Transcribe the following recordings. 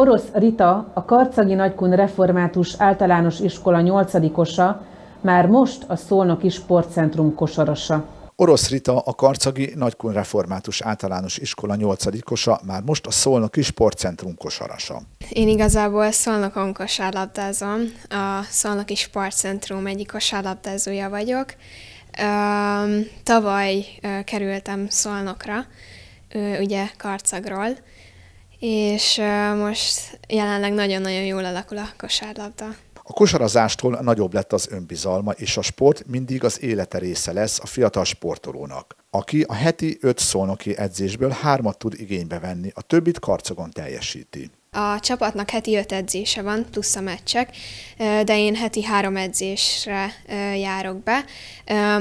Orosz Rita, a Karcagi Nagykun Református Általános Iskola 8-osa, már most a Szolnoki Sportcentrum kosarasa. Orosz Rita, a Karcagi Nagykun Református Általános Iskola 8-osa, már most a Szolnoki Sportcentrum kosarasa. Én igazából Szolnokon kosárlabdázom, a Szolnoki Sportcentrum egyik kosárlabdázója vagyok. Tavaly kerültem Szolnokra, ugye Karcagról, és most jelenleg nagyon-nagyon jól alakul a kosárlabda. A kosarazástól nagyobb lett az önbizalma, és a sport mindig az élete része lesz a fiatal sportolónak, aki a heti öt szónoki edzésből hármat tud igénybe venni, a többit karcogon teljesíti. A csapatnak heti öt edzése van, plusz a meccsek, de én heti három edzésre járok be,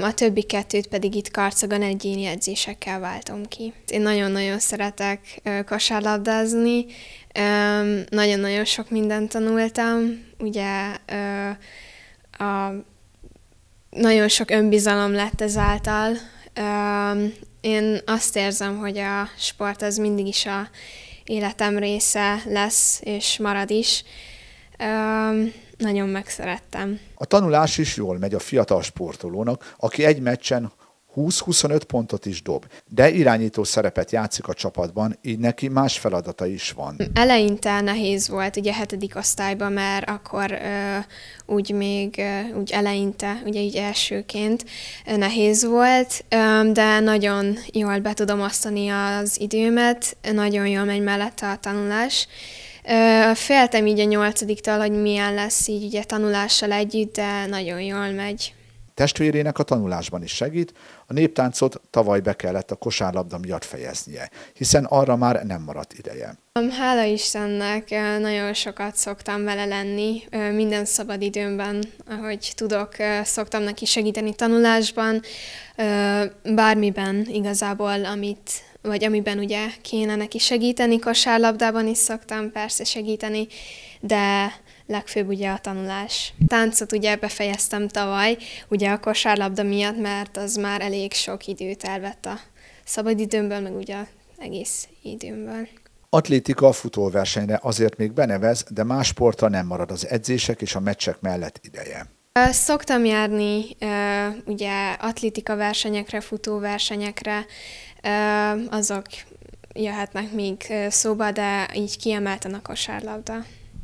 a többi kettőt pedig itt Karcagon egyéni edzésekkel váltom ki. Én nagyon-nagyon szeretek kosárlabdázni, nagyon-nagyon sok mindent tanultam, ugye a, nagyon sok önbizalom lett ezáltal. Én azt érzem, hogy a sport az mindig is a életem része lesz, és marad is. Um, nagyon megszerettem. A tanulás is jól megy a fiatal sportolónak, aki egy meccsen 20-25 pontot is dob, de irányító szerepet játszik a csapatban, így neki más feladata is van. Eleinte nehéz volt, ugye hetedik osztályban, mert akkor ö, úgy még, ö, úgy eleinte, ugye így elsőként nehéz volt, ö, de nagyon jól be tudom osztani az időmet, nagyon jól megy mellette a tanulás, Féltem így a nyolcadiktól, hogy milyen lesz így ugye tanulással együtt, de nagyon jól megy. Testvérének a tanulásban is segít, a néptáncot tavaly be kellett a kosárlabda miatt fejeznie, hiszen arra már nem maradt ideje. Hála Istennek, nagyon sokat szoktam vele lenni, minden szabad időmben, ahogy tudok, szoktam neki segíteni tanulásban, bármiben igazából, amit, vagy amiben ugye kéne neki segíteni, kosárlabdában is szoktam persze segíteni, de legfőbb ugye a tanulás. Táncot ugye befejeztem tavaly, ugye a kosárlabda miatt, mert az már elég sok időt elvett a szabadidőmből, meg ugye egész időmből. Atlétika a futóversenyre azért még benevez, de más sportra nem marad az edzések és a meccsek mellett ideje. Szoktam járni ugye atlétika versenyekre, futóversenyekre, azok jöhetnek még szóba, de így kiemelten a kosárlabda.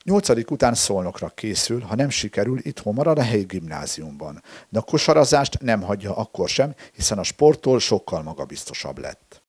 Nyolcadik után szolnokra készül, ha nem sikerül, itt marad a helyi gimnáziumban. De a kosarazást nem hagyja akkor sem, hiszen a sporttól sokkal magabiztosabb lett.